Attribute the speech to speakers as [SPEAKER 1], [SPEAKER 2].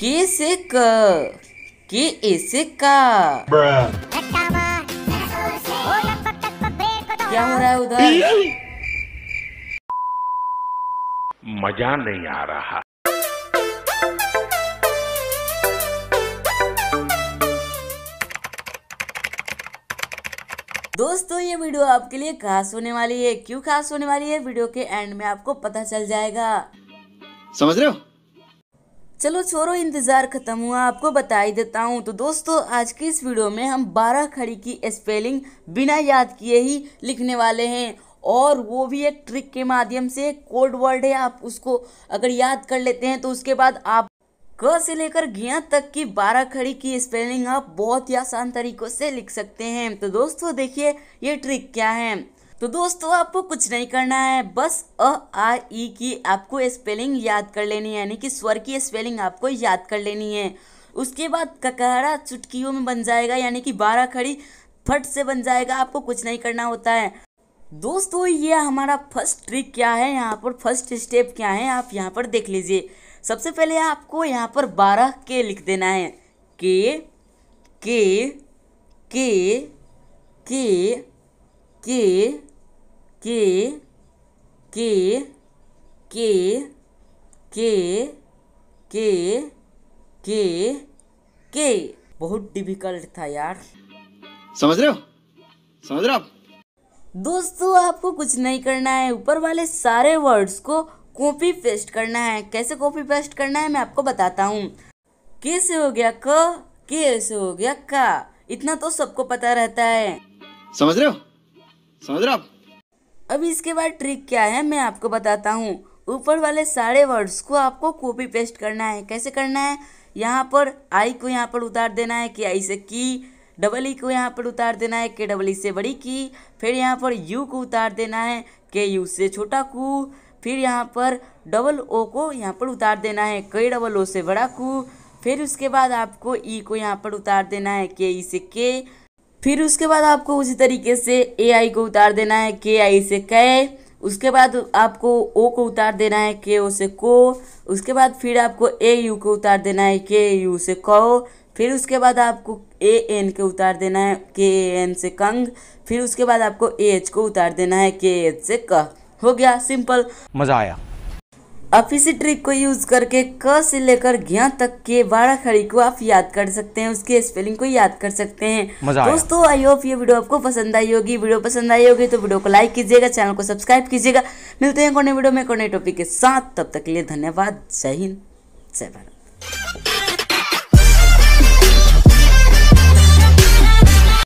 [SPEAKER 1] K से K के से का क्या हो रहा है उधर मजा नहीं आ रहा दोस्तों ये वीडियो आपके लिए खास होने वाली है क्यों खास होने वाली है वीडियो के एंड में आपको पता चल जाएगा समझ रहे हो चलो छोरो इंतज़ार ख़त्म हुआ आपको बता ही देता हूँ तो दोस्तों आज की इस वीडियो में हम बारह खड़ी की स्पेलिंग बिना याद किए ही लिखने वाले हैं और वो भी एक ट्रिक के माध्यम से कोड वर्ड है आप उसको अगर याद कर लेते हैं तो उसके बाद आप क से लेकर घिया तक की बारह खड़ी की स्पेलिंग आप बहुत ही आसान तरीक़ों से लिख सकते हैं तो दोस्तों देखिए ये ट्रिक क्या है तो दोस्तों आपको कुछ नहीं करना है बस अ आ ई की आपको स्पेलिंग याद कर लेनी है यानी कि स्वर की स्पेलिंग आपको याद कर लेनी है उसके बाद ककहरा चुटकियों में बन जाएगा यानी कि बारह खड़ी फट से बन जाएगा आपको कुछ नहीं करना होता है दोस्तों ये हमारा फर्स्ट ट्रिक क्या है यहाँ पर फर्स्ट स्टेप क्या है आप यहाँ पर देख लीजिए सबसे पहले आपको यहाँ पर बारह के लिख देना है के के के के के के के के के के के के बहुत डिफिकल्ट था यार
[SPEAKER 2] समझ रहे हो समझ रहे हो
[SPEAKER 1] दोस्तों आपको कुछ नहीं करना है ऊपर वाले सारे वर्ड्स को कॉपी पेस्ट करना है कैसे कॉपी पेस्ट करना है मैं आपको बताता हूँ कैसे हो गया क कैसे हो गया का इतना तो सबको पता रहता है
[SPEAKER 2] समझ रहे हो समझ रहे हो
[SPEAKER 1] अब इसके बाद ट्रिक क्या है मैं आपको बताता हूँ ऊपर वाले सारे वर्ड्स को आपको कॉपी पेस्ट करना है कैसे करना है यहाँ पर आई को यहाँ पर उतार देना है कि आई से की डबल ई e को यहाँ पर उतार देना है के डबल ई से बड़ी की फिर यहाँ पर यू को उतार देना है के यू से छोटा कू फिर यहाँ पर डबल ओ को यहाँ पर उतार देना है के डबल ओ से बड़ा कू फिर उसके बाद आपको ई e को यहाँ पर उतार देना है के ई e से के फिर उसके बाद आपको उसी तरीके से ए आई को उतार देना है के आई से कै उसके बाद आपको ओ को उतार देना है के ओ से को उसके बाद फिर आपको ए यू को उतार देना है के यू से कौ फिर उसके बाद आपको ए एन के उतार देना है के एन से कंग फिर उसके बाद आपको ए एच को उतार देना है के एच से क हो गया सिंपल मज़ा आया आप इसी ट्रिक को यूज़ करके क से लेकर ज्ञा तक के बारह खड़ी को आप याद कर सकते हैं उसके स्पेलिंग को याद कर सकते हैं दोस्तों आई होप ये वीडियो आपको पसंद आई होगी वीडियो पसंद आई होगी तो वीडियो को लाइक कीजिएगा चैनल को सब्सक्राइब कीजिएगा मिलते हैं कोने वीडियो में कोने टॉपिक के साथ तब तक के लिए धन्यवाद जय हिंद जय भारत